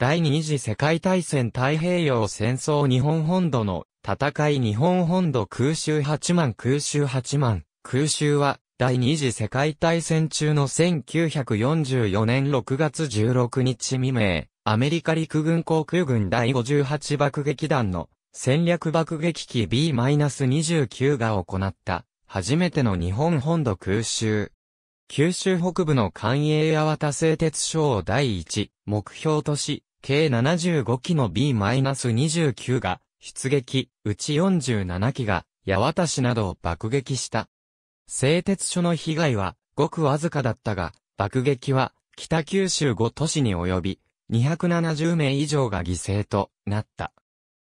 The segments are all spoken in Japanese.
第二次世界大戦太平洋戦争日本本土の戦い日本本土空襲八万空襲八万空襲は第二次世界大戦中の1944年6月16日未明アメリカ陸軍航空軍第58爆撃団の戦略爆撃機 B-29 が行った初めての日本本土空襲九州北部の関営八幡製鉄所を第一目標とし、計75機の B-29 が出撃、うち47機が八幡市などを爆撃した。製鉄所の被害はごくわずかだったが、爆撃は北九州5都市に及び、270名以上が犠牲となった。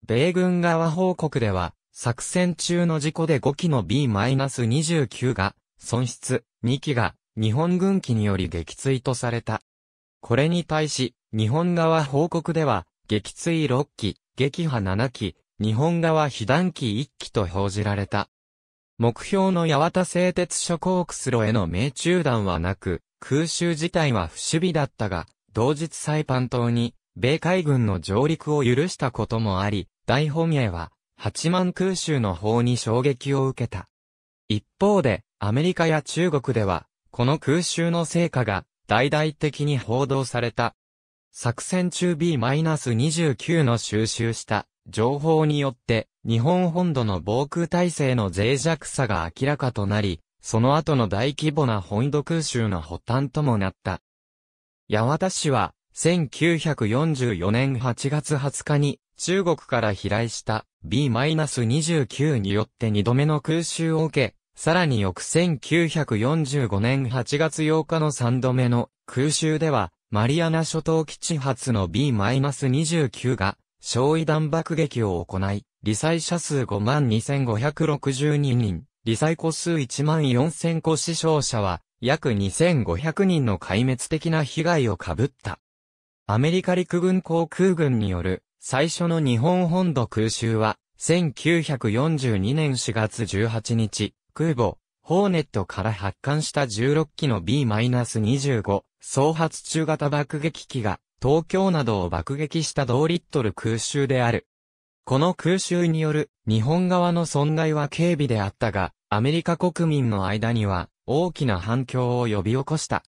米軍側報告では、作戦中の事故で5機の B-29 が損失、2機が日本軍機により撃墜とされた。これに対し、日本側報告では、撃墜6機、撃破7機、日本側被弾機1機と報じられた。目標の八幡製鉄所コークスロへの命中弾はなく、空襲自体は不守備だったが、同日サイパン島に、米海軍の上陸を許したこともあり、大本営は、八万空襲の砲に衝撃を受けた。一方で、アメリカや中国では、この空襲の成果が、大々的に報道された。作戦中 B-29 の収集した情報によって、日本本土の防空体制の脆弱さが明らかとなり、その後の大規模な本土空襲の発端ともなった。八幡市は、1944年8月20日に、中国から飛来した B-29 によって2度目の空襲を受け、さらに翌1945年8月8日の3度目の空襲では、マリアナ諸島基地発の B-29 が、焼夷弾爆撃を行い、理災者数52,562人、理災個数14,000個死傷者は、約2,500人の壊滅的な被害を被った。アメリカ陸軍航空軍による最初の日本本土空襲は、1942年4月18日、空母、ホーネットから発艦した16機の B-25 総発中型爆撃機が東京などを爆撃した同リットル空襲である。この空襲による日本側の損害は軽微であったが、アメリカ国民の間には大きな反響を呼び起こした。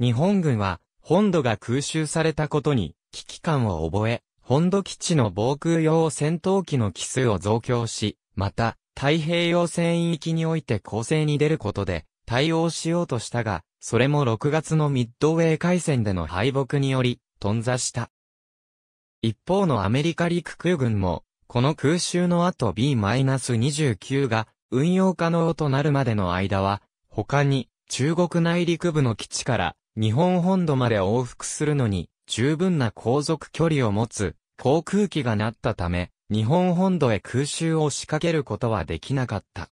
日本軍は本土が空襲されたことに危機感を覚え、本土基地の防空用戦闘機の機数を増強し、また、太平洋戦域において攻勢に出ることで対応しようとしたが、それも6月のミッドウェー海戦での敗北により、頓挫した。一方のアメリカ陸空軍も、この空襲の後 B-29 が運用可能となるまでの間は、他に中国内陸部の基地から日本本土まで往復するのに十分な航続距離を持つ航空機がなったため、日本本土へ空襲を仕掛けることはできなかった。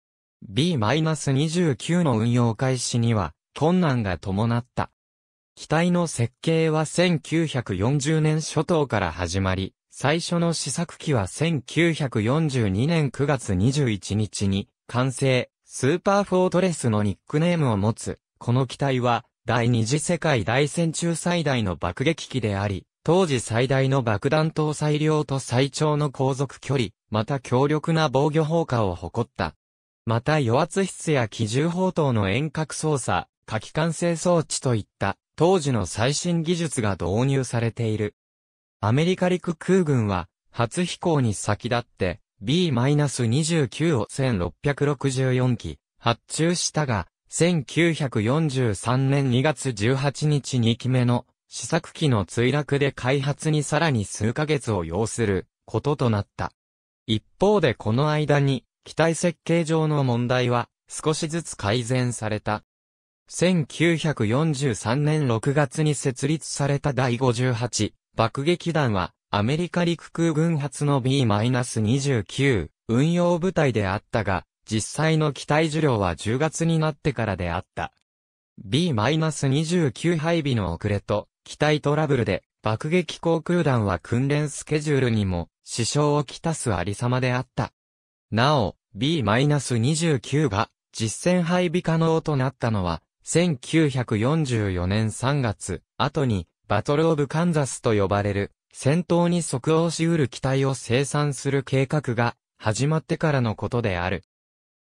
B-29 の運用開始には困難が伴った。機体の設計は1940年初頭から始まり、最初の試作機は1942年9月21日に完成、スーパーフォートレスのニックネームを持つ、この機体は第二次世界大戦中最大の爆撃機であり、当時最大の爆弾搭載量と最長の航続距離、また強力な防御砲火を誇った。また余圧室や機銃砲塔の遠隔操作、火器管制装置といった当時の最新技術が導入されている。アメリカ陸空軍は初飛行に先立って B-29 を1664機発注したが1943年2月18日2機目の試作機の墜落で開発にさらに数ヶ月を要することとなった。一方でこの間に、機体設計上の問題は少しずつ改善された。1943年6月に設立された第58爆撃団は、アメリカ陸空軍発の B-29 運用部隊であったが、実際の機体受領は10月になってからであった。B-29 配備の遅れと、機体トラブルで、爆撃航空団は訓練スケジュールにも、支障をきたすありさまであった。なお、B-29 が、実戦配備可能となったのは、1944年3月、後に、バトルオブカンザスと呼ばれる、戦闘に即応しうる機体を生産する計画が、始まってからのことである。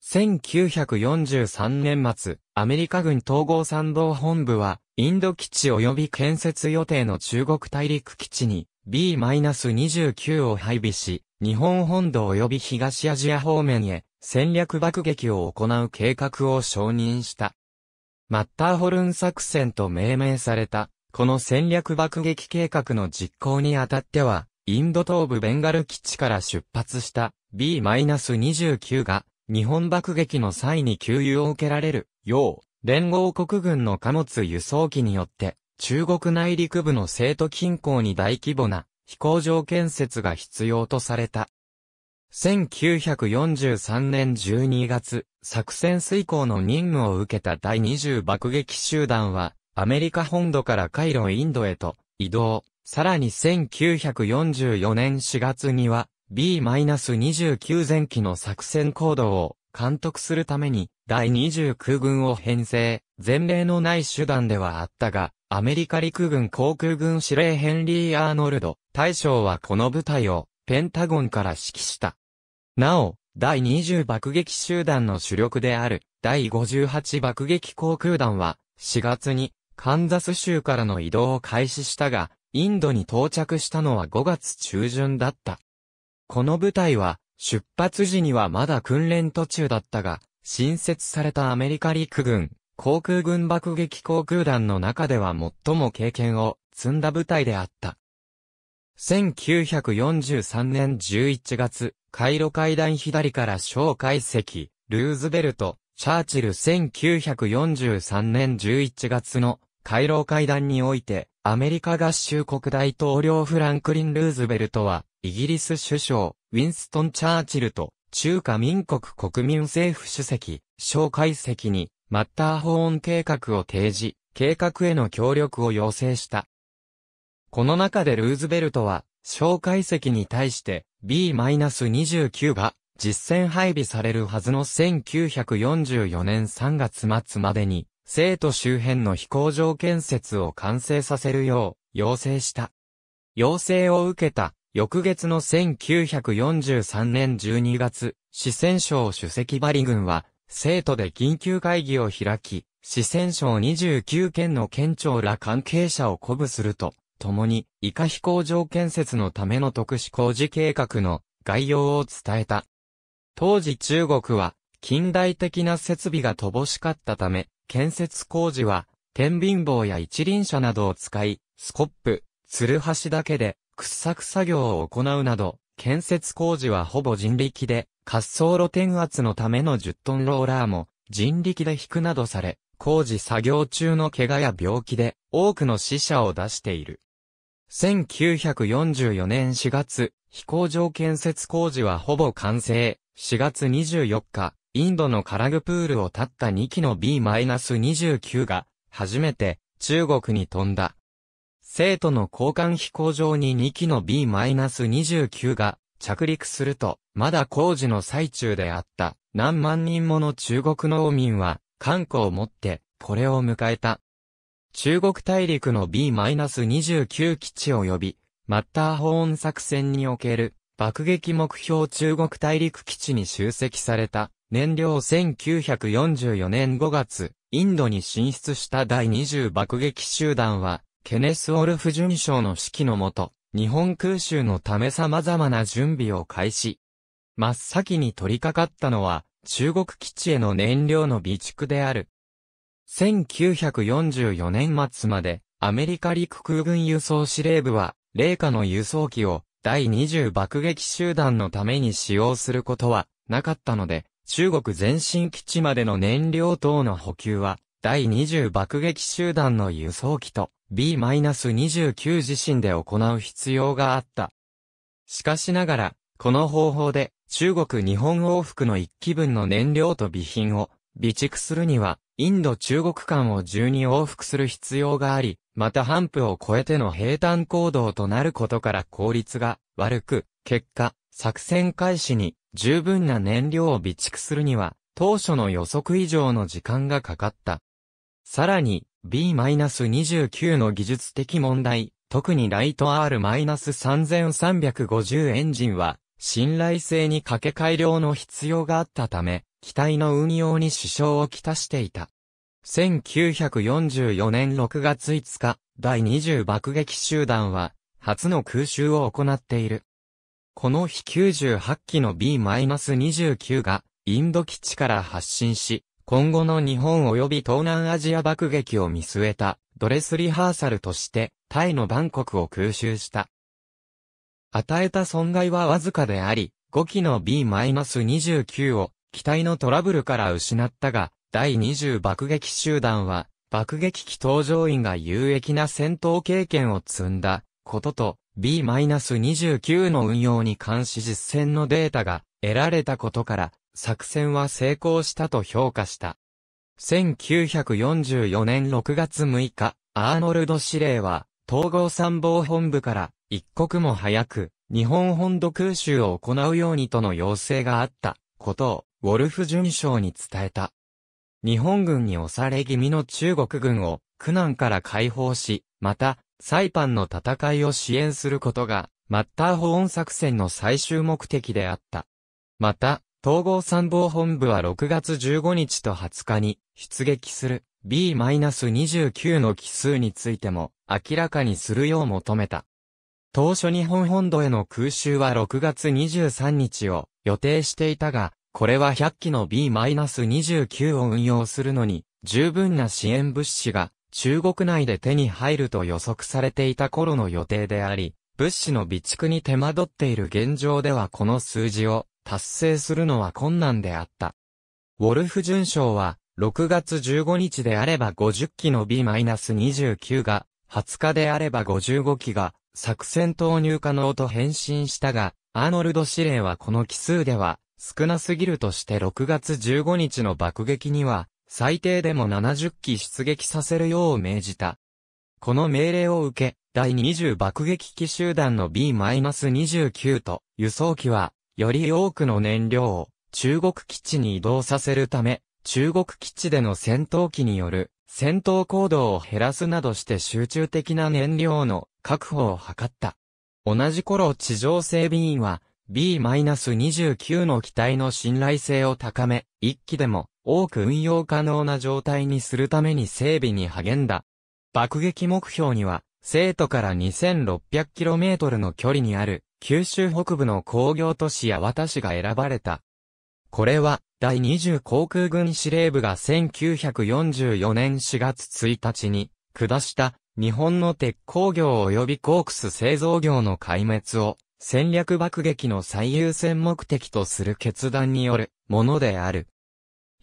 1943年末、アメリカ軍統合参謀本部は、インド基地及び建設予定の中国大陸基地に B-29 を配備し、日本本土及び東アジア方面へ戦略爆撃を行う計画を承認した。マッターホルン作戦と命名された、この戦略爆撃計画の実行にあたっては、インド東部ベンガル基地から出発した B-29 が日本爆撃の際に給油を受けられるよう、連合国軍の貨物輸送機によって、中国内陸部の成都近郊に大規模な飛行場建設が必要とされた。1943年12月、作戦遂行の任務を受けた第20爆撃集団は、アメリカ本土からカイロインドへと移動。さらに1944年4月には、B-29 前期の作戦行動を監督するために第29軍を編成、前例のない手段ではあったが、アメリカ陸軍航空軍司令ヘンリー・アーノルド大将はこの部隊をペンタゴンから指揮した。なお、第20爆撃集団の主力である第58爆撃航空団は4月にカンザス州からの移動を開始したが、インドに到着したのは5月中旬だった。この部隊は、出発時にはまだ訓練途中だったが、新設されたアメリカ陸軍、航空軍爆撃航空団の中では最も経験を積んだ部隊であった。1943年11月、カイロ会談左から蒋介石、ルーズベルト、チャーチル1943年11月のカイロ会談において、アメリカ合衆国大統領フランクリン・ルーズベルトは、イギリス首相、ウィンストン・チャーチルと、中華民国国民政府主席、蒋介石に、マッターホーン計画を提示、計画への協力を要請した。この中でルーズベルトは、蒋介石に対して B-29 が実戦配備されるはずの1944年3月末までに、生徒周辺の飛行場建設を完成させるよう要請した。要請を受けた翌月の1943年12月、四川省主席バリ軍は、生徒で緊急会議を開き、四川省29県の県庁ら関係者を鼓舞すると、共に、イカ飛行場建設のための特殊工事計画の概要を伝えた。当時中国は、近代的な設備が乏しかったため、建設工事は、天秤棒や一輪車などを使い、スコップ、ツルハシだけで掘削作業を行うなど、建設工事はほぼ人力で、滑走路転圧のための10トンローラーも人力で引くなどされ、工事作業中の怪我や病気で多くの死者を出している。1944年4月、飛行場建設工事はほぼ完成。4月24日、インドのカラグプールを立った2機の B-29 が、初めて中国に飛んだ。生徒の交換飛行場に2機の B-29 が着陸すると、まだ工事の最中であった何万人もの中国農民は、観光を持って、これを迎えた。中国大陸の B-29 基地及び、マッターホーン作戦における、爆撃目標中国大陸基地に集積された、燃料1944年5月、インドに進出した第20爆撃集団は、ケネス・オルフ巡将の指揮のもと、日本空襲のため様々な準備を開始。真っ先に取り掛かったのは、中国基地への燃料の備蓄である。1944年末まで、アメリカ陸空軍輸送司令部は、霊下の輸送機を第20爆撃集団のために使用することはなかったので、中国前進基地までの燃料等の補給は、第20爆撃集団の輸送機と B-29 自身で行う必要があった。しかしながら、この方法で中国日本往復の1機分の燃料と備品を備蓄するには、インド中国間を12往復する必要があり、また半プを超えての平坦行動となることから効率が悪く、結果、作戦開始に十分な燃料を備蓄するには、当初の予測以上の時間がかかった。さらに、B-29 の技術的問題、特にライト R-3350 エンジンは、信頼性にかけ改良の必要があったため、機体の運用に支障をきたしていた。1944年6月5日、第20爆撃集団は、初の空襲を行っている。この日98機の B-29 が、インド基地から発進し、今後の日本及び東南アジア爆撃を見据えたドレスリハーサルとしてタイのバンコクを空襲した。与えた損害はわずかであり、5機の B-29 を機体のトラブルから失ったが、第20爆撃集団は爆撃機搭乗員が有益な戦闘経験を積んだことと B-29 の運用に関し実践のデータが得られたことから作戦は成功したと評価した。1944年6月6日、アーノルド司令は、統合参謀本部から一刻も早く日本本土空襲を行うようにとの要請があったことをウォルフ准将に伝えた。日本軍に押され気味の中国軍を苦難から解放し、また、サイパンの戦いを支援することが、マッターホーン作戦の最終目的であった。また、統合参謀本部は6月15日と20日に出撃する B-29 の奇数についても明らかにするよう求めた。当初日本本土への空襲は6月23日を予定していたが、これは100機の B-29 を運用するのに十分な支援物資が中国内で手に入ると予測されていた頃の予定であり、物資の備蓄に手間取っている現状ではこの数字を達成するのは困難であった。ウォルフ準賞は、6月15日であれば50機の B-29 が、20日であれば55機が、作戦投入可能と返信したが、アーノルド司令はこの奇数では、少なすぎるとして6月15日の爆撃には、最低でも70機出撃させるよう命じた。この命令を受け、第20爆撃機集団の B-29 と輸送機はより多くの燃料を中国基地に移動させるため、中国基地での戦闘機による戦闘行動を減らすなどして集中的な燃料の確保を図った。同じ頃地上整備員は B-29 の機体の信頼性を高め、一機でも多く運用可能な状態にするために整備に励んだ。爆撃目標には、生徒から 2600km の距離にある九州北部の工業都市や渡市が選ばれた。これは、第20航空軍司令部が1944年4月1日に、下した日本の鉄鋼業及びコークス製造業の壊滅を戦略爆撃の最優先目的とする決断によるものである。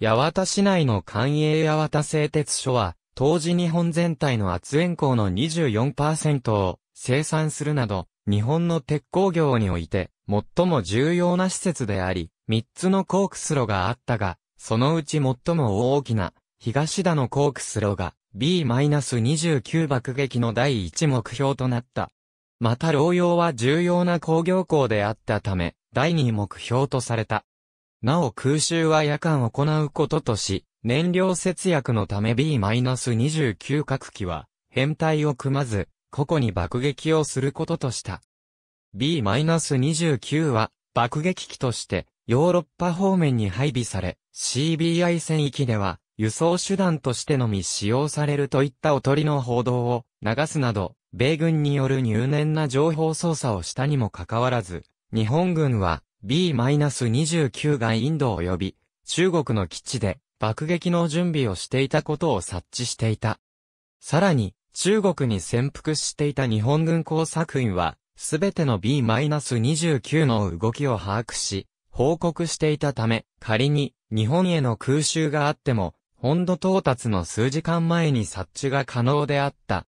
八幡市内の官営八幡製鉄所は、当時日本全体の圧煙鋼の24%を生産するなど、日本の鉄鋼業において、最も重要な施設であり、三つのコークスロがあったが、そのうち最も大きな、東田のコークスロが、B-29 爆撃の第一目標となった。また老用は重要な工業校であったため、第二目標とされた。なお空襲は夜間行うこととし、燃料節約のため B-29 核機は、変態を組まず、個々に爆撃をすることとした。B-29 は、爆撃機として、ヨーロッパ方面に配備され、CBI 戦域では、輸送手段としてのみ使用されるといったおとりの報道を流すなど、米軍による入念な情報操作をしたにもかかわらず、日本軍は B-29 がインド及び中国の基地で爆撃の準備をしていたことを察知していた。さらに、中国に潜伏していた日本軍工作員は、すべての B-29 の動きを把握し、報告していたため、仮に日本への空襲があっても、本土到達の数時間前に察知が可能であった。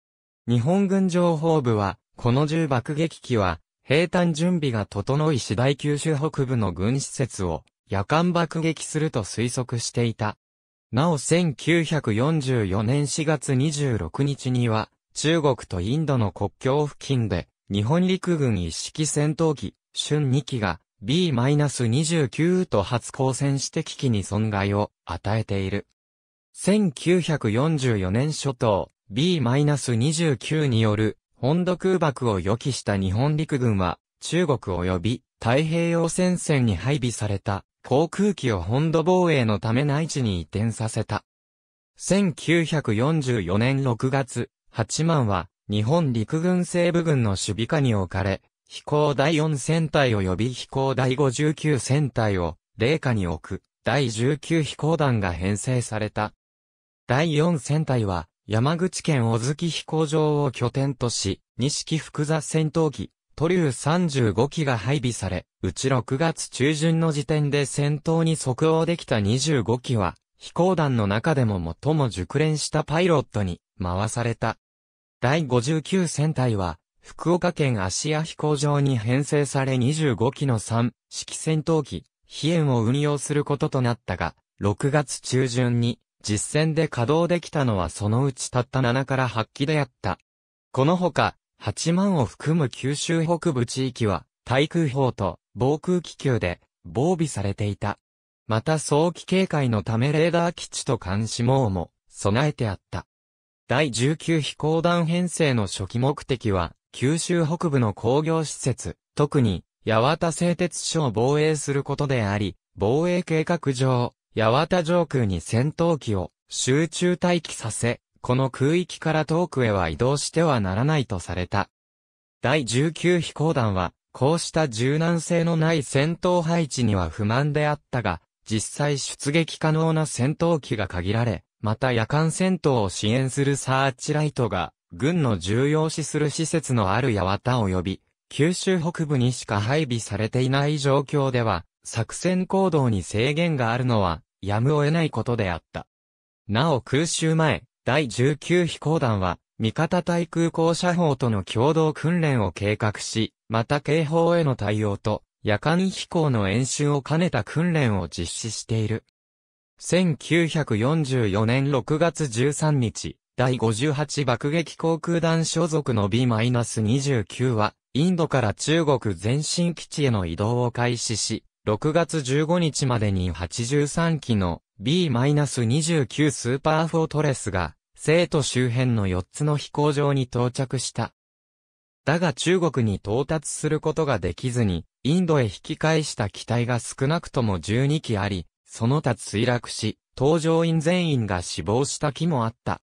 日本軍情報部は、この銃爆撃機は、平坦準備が整い次第九州北部の軍施設を、夜間爆撃すると推測していた。なお1944年4月26日には、中国とインドの国境付近で、日本陸軍一式戦闘機、春2機が B-29 と初交戦して機に損害を与えている。1944年初頭、B-29 による本土空爆を予期した日本陸軍は、中国及び太平洋戦線に配備された航空機を本土防衛のため内地に移転させた。1944年6月、八幡は日本陸軍西部軍の守備下に置かれ、飛行第4戦隊及び飛行第59戦隊を、霊下に置く、第19飛行団が編成された。第4戦隊は、山口県小月飛行場を拠点とし、西木福座戦闘機、トリュー35機が配備され、うち6月中旬の時点で戦闘に即応できた25機は、飛行団の中でも最も熟練したパイロットに回された。第59戦隊は、福岡県芦屋飛行場に編成され25機の3式戦闘機、飛燕を運用することとなったが、6月中旬に実戦で稼働できたのはそのうちたった7から8機であった。このほか、8万を含む九州北部地域は、対空砲と防空気球で防備されていた。また早期警戒のためレーダー基地と監視網も備えてあった。第19飛行団編成の初期目的は、九州北部の工業施設、特に、八幡製鉄所を防衛することであり、防衛計画上、八幡上空に戦闘機を集中待機させ、この空域から遠くへは移動してはならないとされた。第19飛行団は、こうした柔軟性のない戦闘配置には不満であったが、実際出撃可能な戦闘機が限られ、また夜間戦闘を支援するサーチライトが、軍の重要視する施設のある八幡及び、九州北部にしか配備されていない状況では、作戦行動に制限があるのは、やむを得ないことであった。なお空襲前、第19飛行団は、味方対空校射砲との共同訓練を計画し、また警報への対応と、夜間飛行の演習を兼ねた訓練を実施している。1944年6月13日、第58爆撃航空団所属の B-29 は、インドから中国全進基地への移動を開始し、6月15日までに83機の B-29 スーパーフォートレスが、生徒周辺の4つの飛行場に到着した。だが中国に到達することができずに、インドへ引き返した機体が少なくとも12機あり、その他墜落し、搭乗員全員が死亡した機もあった。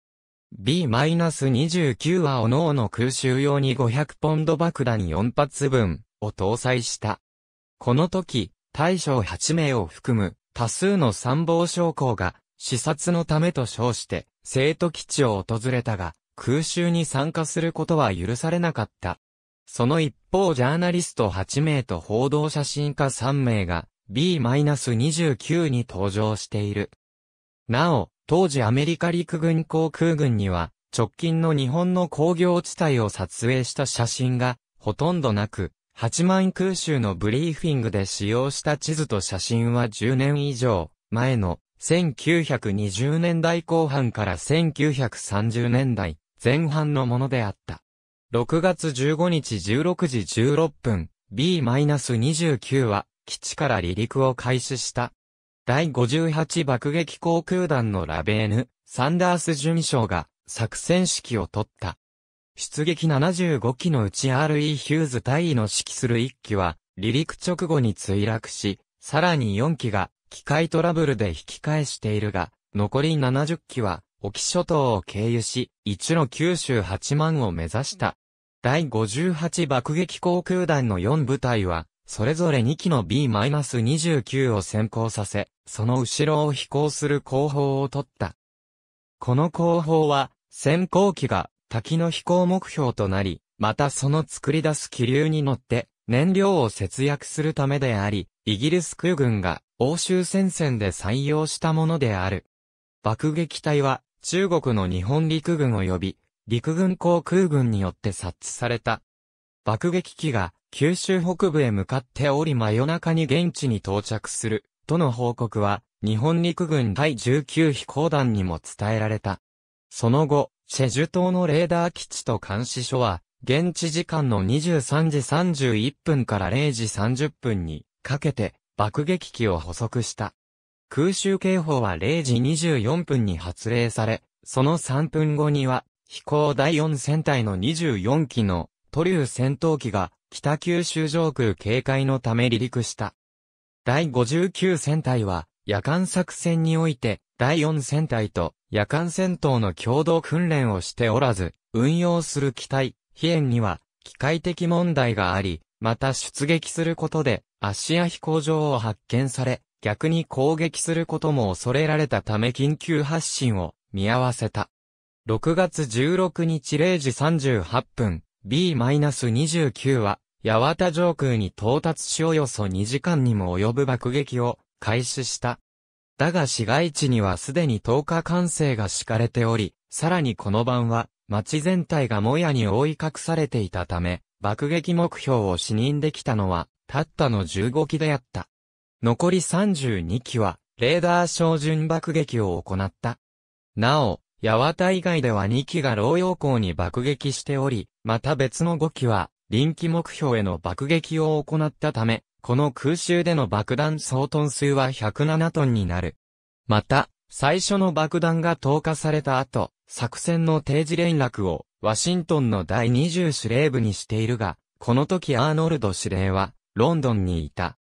B-29 は各々空襲用に500ポンド爆弾4発分を搭載した。この時、大将8名を含む多数の参謀将校が視察のためと称して生徒基地を訪れたが、空襲に参加することは許されなかった。その一方ジャーナリスト8名と報道写真家3名が B-29 に登場している。なお、当時アメリカ陸軍航空軍には直近の日本の工業地帯を撮影した写真がほとんどなく、八幡空襲のブリーフィングで使用した地図と写真は10年以上前の1920年代後半から1930年代前半のものであった。6月15日16時16分 B-29 は基地から離陸を開始した。第58爆撃航空団のラベーヌ・サンダース巡将が作戦指揮を取った。出撃75機のうち R.E. ヒューズ大尉の指揮する1機は、離陸直後に墜落し、さらに4機が、機械トラブルで引き返しているが、残り70機は、沖諸島を経由し、一路九州8万を目指した。第58爆撃航空団の4部隊は、それぞれ2機の B-29 を先行させ、その後ろを飛行する後方を取った。この後方は、先行機が滝の飛行目標となり、またその作り出す気流に乗って、燃料を節約するためであり、イギリス空軍が欧州戦線で採用したものである。爆撃隊は中国の日本陸軍及び陸軍航空軍によって察知された。爆撃機が九州北部へ向かっており真夜中に現地に到着するとの報告は日本陸軍第19飛行団にも伝えられた。その後、チェジュ島のレーダー基地と監視所は、現地時間の23時31分から0時30分にかけて爆撃機を捕捉した。空襲警報は0時24分に発令され、その3分後には飛行第4戦隊の24機のトリュー戦闘機が北九州上空警戒のため離陸した。第59戦隊は夜間作戦において第4戦隊と夜間戦闘の共同訓練をしておらず、運用する機体、飛燕には、機械的問題があり、また出撃することで、足屋飛行場を発見され、逆に攻撃することも恐れられたため緊急発進を見合わせた。6月16日0時38分、B-29 は、八幡上空に到達しおよそ2時間にも及ぶ爆撃を開始した。だが市街地にはすでに10日制が敷かれており、さらにこの晩は、町全体がもやに覆い隠されていたため、爆撃目標を視認できたのは、たったの15機であった。残り32機は、レーダー照準爆撃を行った。なお、八幡以外では2機が老陽光に爆撃しており、また別の5機は、臨機目標への爆撃を行ったため、この空襲での爆弾総トン数は107トンになる。また、最初の爆弾が投下された後、作戦の定時連絡を、ワシントンの第20司令部にしているが、この時アーノルド司令は、ロンドンにいた。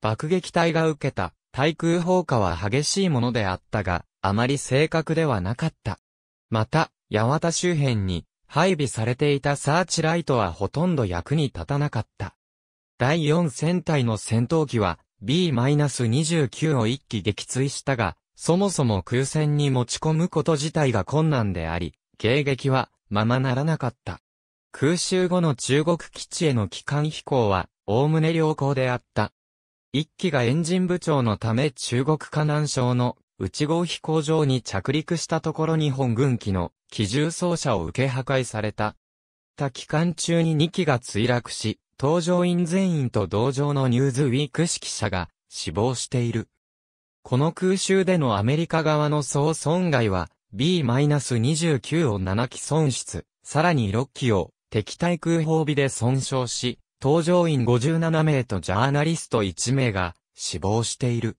爆撃隊が受けた、対空砲火は激しいものであったが、あまり正確ではなかった。また、八幡周辺に、配備されていたサーチライトはほとんど役に立たなかった。第4戦隊の戦闘機は B-29 を1機撃墜したが、そもそも空戦に持ち込むこと自体が困難であり、迎撃はままならなかった。空襲後の中国基地への機関飛行は、おおむね良好であった。1機がエンジン部長のため中国河南省の内号飛行場に着陸したところ日本軍機の機銃装車を受け破壊された。た機関中に2機が墜落し、搭乗員全員と同乗のニューズウィーク指揮者が死亡している。この空襲でのアメリカ側の総損害は B-29 を7機損失、さらに6機を敵対空砲火で損傷し、搭乗員57名とジャーナリスト1名が死亡している。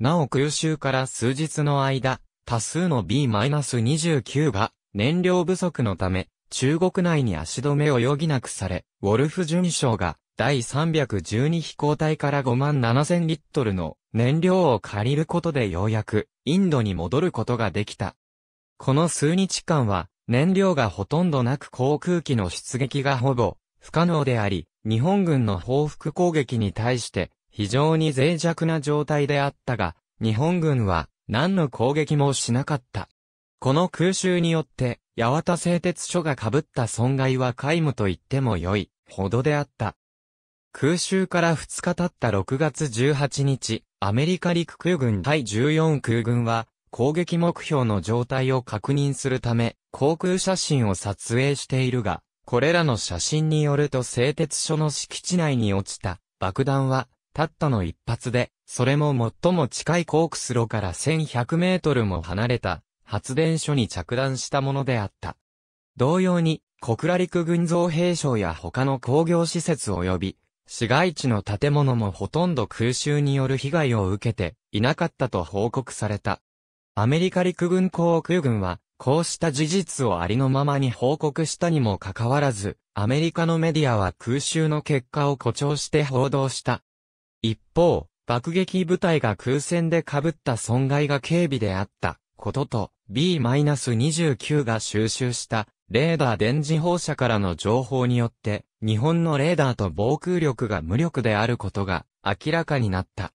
なお空襲から数日の間、多数の B-29 が燃料不足のため中国内に足止めを余儀なくされ、ウォルフ視将が第312飛行隊から5万7000リットルの燃料を借りることでようやくインドに戻ることができた。この数日間は燃料がほとんどなく航空機の出撃がほぼ不可能であり、日本軍の報復攻撃に対して非常に脆弱な状態であったが、日本軍は何の攻撃もしなかった。この空襲によって八幡製鉄所が被った損害は皆無と言っても良い、ほどであった。空襲から2日経った6月18日、アメリカ陸空軍第14空軍は、攻撃目標の状態を確認するため、航空写真を撮影しているが、これらの写真によると製鉄所の敷地内に落ちた爆弾は、たったの一発で、それも最も近いコークスロから1100メートルも離れた発電所に着弾したものであった。同様に、小倉陸軍造兵廠や他の工業施設及び、市街地の建物もほとんど空襲による被害を受けていなかったと報告された。アメリカ陸軍航空軍は、こうした事実をありのままに報告したにもかかわらず、アメリカのメディアは空襲の結果を誇張して報道した。一方、爆撃部隊が空戦で被った損害が警備であったことと、B-29 が収集したレーダー電磁放射からの情報によって、日本のレーダーと防空力が無力であることが明らかになった。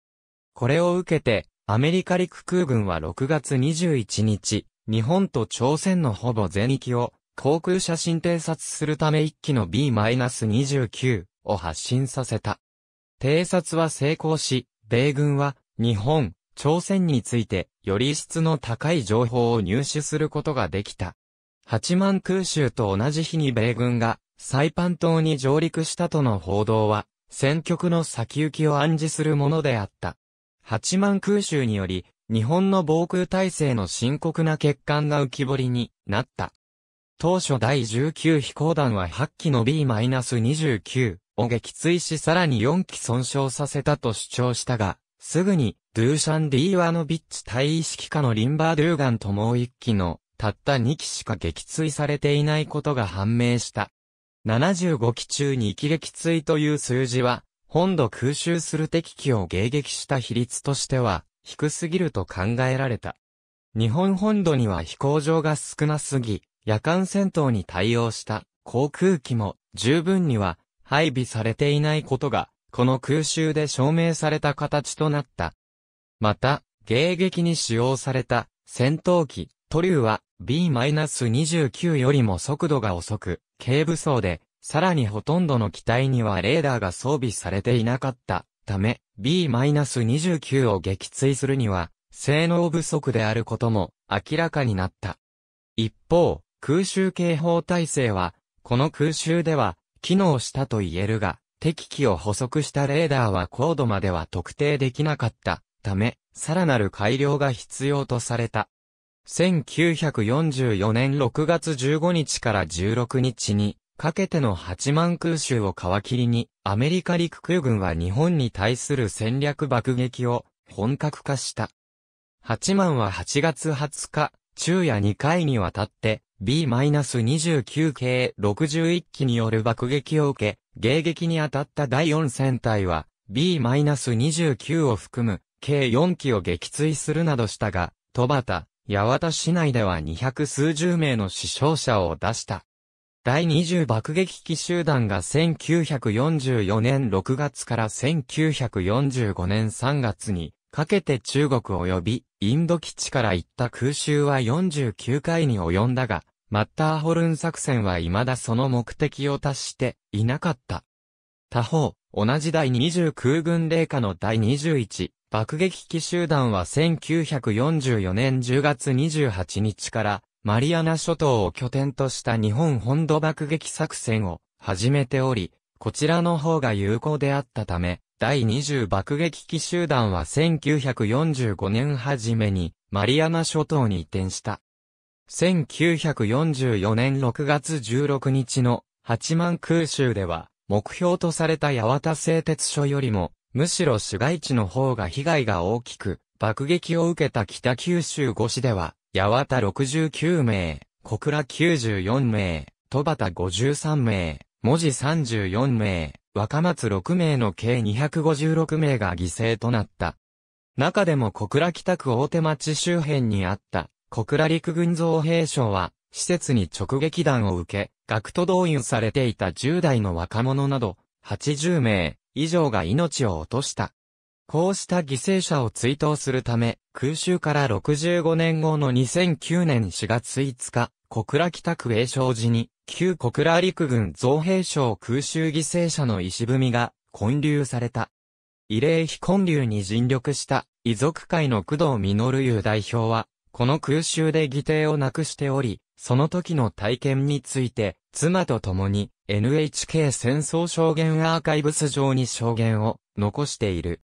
これを受けて、アメリカ陸空軍は6月21日、日本と朝鮮のほぼ全域を航空写真偵察するため1機の B-29 を発進させた。偵察は成功し、米軍は日本、朝鮮についてより質の高い情報を入手することができた。八万空襲と同じ日に米軍がサイパン島に上陸したとの報道は、戦局の先行きを暗示するものであった。八万空襲により、日本の防空体制の深刻な欠陥が浮き彫りになった。当初第19飛行団は8機の B-29 を撃墜しさらに4機損傷させたと主張したが、すぐにドゥーシャン・ディーワノビッチ対意識下のリンバー・ドゥーガンともう一機の、たった2機しか撃墜されていないことが判明した。75機中に機撃墜という数字は、本土空襲する敵機を迎撃した比率としては、低すぎると考えられた。日本本土には飛行場が少なすぎ、夜間戦闘に対応した航空機も十分には配備されていないことが、この空襲で証明された形となった。また、迎撃に使用された戦闘機、トリューは B-29 よりも速度が遅く、軽武装で、さらにほとんどの機体にはレーダーが装備されていなかったため、B-29 を撃墜するには、性能不足であることも明らかになった。一方、空襲警報体制は、この空襲では、機能したと言えるが、敵機を捕捉したレーダーは高度までは特定できなかったため、さらなる改良が必要とされた。1944年6月15日から16日に、かけての8万空襲を皮切りに、アメリカ陸空軍は日本に対する戦略爆撃を本格化した。8万は8月20日、昼夜2回にわたって、B-29 系61機による爆撃を受け、迎撃に当たった第4戦隊は、B-29 を含む計4機を撃墜するなどしたが、戸端、八幡市内では200数十名の死傷者を出した。第20爆撃機集団が1944年6月から1945年3月にかけて中国及びインド基地から行った空襲は49回に及んだが、マッターホルン作戦は未だその目的を達していなかった。他方、同じ第20空軍霊下の第21爆撃機集団は1944年10月28日からマリアナ諸島を拠点とした日本本土爆撃作戦を始めており、こちらの方が有効であったため、第20爆撃機集団は1945年初めにマリアナ諸島に移転した。1944年6月16日の八万空襲では目標とされた八幡製鉄所よりもむしろ市街地の方が被害が大きく、爆撃を受けた北九州五市では、八幡69名、小倉94名、戸端53名、文字34名、若松6名の計256名が犠牲となった。中でも小倉北区大手町周辺にあった小倉陸軍造兵所は、施設に直撃弾を受け、学徒動員されていた10代の若者など、80名、以上が命を落とした。こうした犠牲者を追悼するため、空襲から65年後の2009年4月5日、小倉北区栄昌寺に、旧小倉陸軍造兵省空襲犠牲者の石踏みが、建立された。慰霊碑建立に尽力した、遺族会の工藤実優代表は、この空襲で義弟を亡くしており、その時の体験について、妻と共に、NHK 戦争証言アーカイブス上に証言を残している。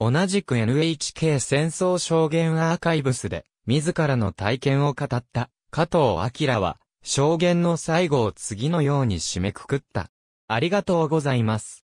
同じく NHK 戦争証言アーカイブスで、自らの体験を語った加藤明は、証言の最後を次のように締めくくった。ありがとうございます。